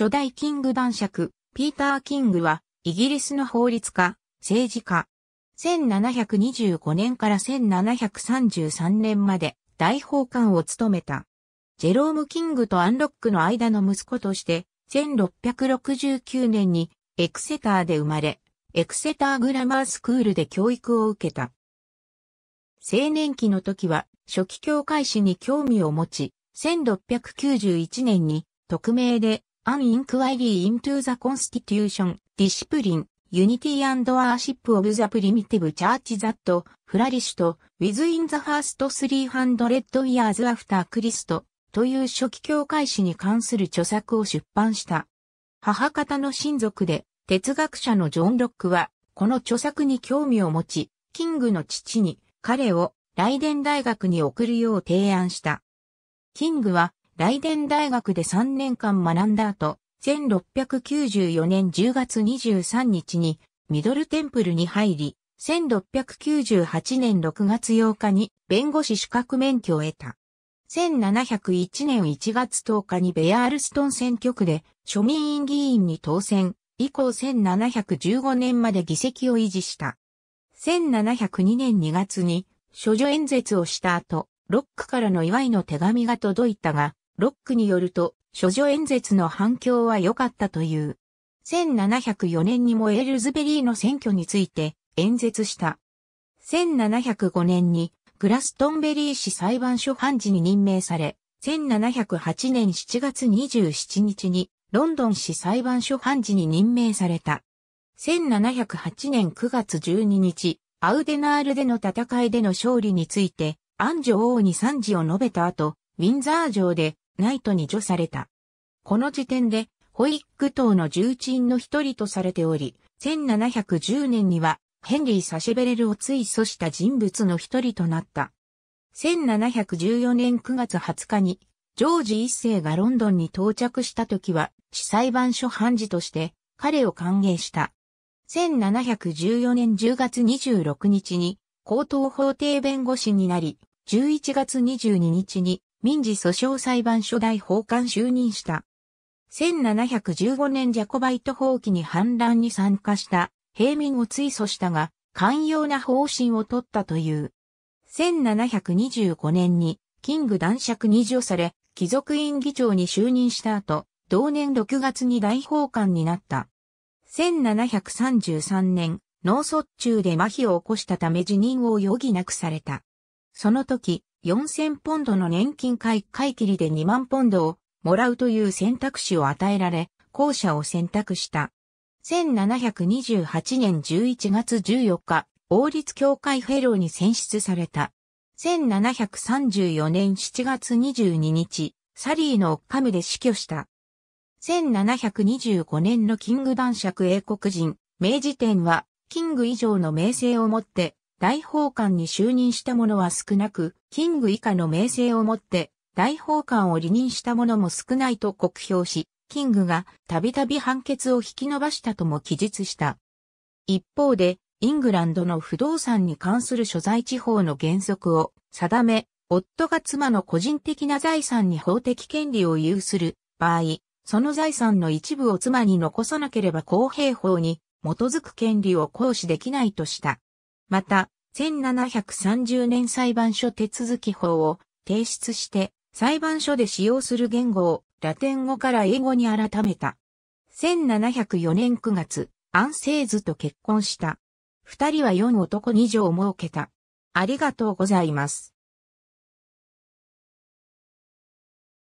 初代キング男爵、ピーター・キングは、イギリスの法律家、政治家。1725年から1733年まで大法官を務めた。ジェローム・キングとアンロックの間の息子として、1669年にエクセターで生まれ、エクセターグラマースクールで教育を受けた。青年期の時は、初期教会史に興味を持ち、1691年に、匿名で An Inquiry into the Constitution, Discipline, Unity and Worship of the Primitive Church that Flourished within the first 300 years after Christ という初期教会史に関する著作を出版した。母方の親族で哲学者のジョン・ロックはこの著作に興味を持ち、キングの父に彼をライデン大学に送るよう提案した。キングはライデン大学で3年間学んだ後、1694年10月23日にミドルテンプルに入り、1698年6月8日に弁護士資格免許を得た。1701年1月10日にベアールストン選挙区で庶民院議員に当選、以降1715年まで議席を維持した。1702年2月に、処女演説をした後、ロックからの祝いの手紙が届いたが、ロックによると、処女演説の反響は良かったという。1704年にもエルズベリーの選挙について演説した。1705年にグラストンベリー市裁判所判事に任命され、1708年7月27日にロンドン市裁判所判事に任命された。1708年9月12日、アウデナールでの戦いでの勝利について、安女王に賛辞を述べた後、ウィンザー城でナイトに除された。この時点で、ホイック島の重鎮の一人とされており、1710年にはヘンリー・サシェベレルを追訴した人物の一人となった。1714年9月20日に、ジョージ一世がロンドンに到着した時は、地裁判所判事として彼を歓迎した。1714年10月26日に、高等法廷弁護士になり、11月22日に民事訴訟裁判所大法官就任した。1715年ジャコバイト法規に反乱に参加した平民を追訴したが、寛容な方針を取ったという。1725年にキング男爵に除され、貴族院議長に就任した後、同年6月に大法官になった。1733年、脳卒中で麻痺を起こしたため辞任を余儀なくされた。その時、4000ポンドの年金会会切りで2万ポンドをもらうという選択肢を与えられ、後者を選択した。1728年11月14日、王立協会フェローに選出された。1734年7月22日、サリーのオッカムで死去した。1725年のキング男爵英国人、明治天は、キング以上の名声をもって、大法官に就任した者は少なく、キング以下の名声をもって、大法官を離任した者も少ないと酷評し、キングがたびたび判決を引き伸ばしたとも記述した。一方で、イングランドの不動産に関する所在地方の原則を定め、夫が妻の個人的な財産に法的権利を有する場合、その財産の一部を妻に残さなければ公平法に基づく権利を行使できないとした。また、1730年裁判所手続き法を提出して、裁判所で使用する言語をラテン語から英語に改めた。1704年9月、アンセーズと結婚した。二人は四男二女を設けた。ありがとうございます。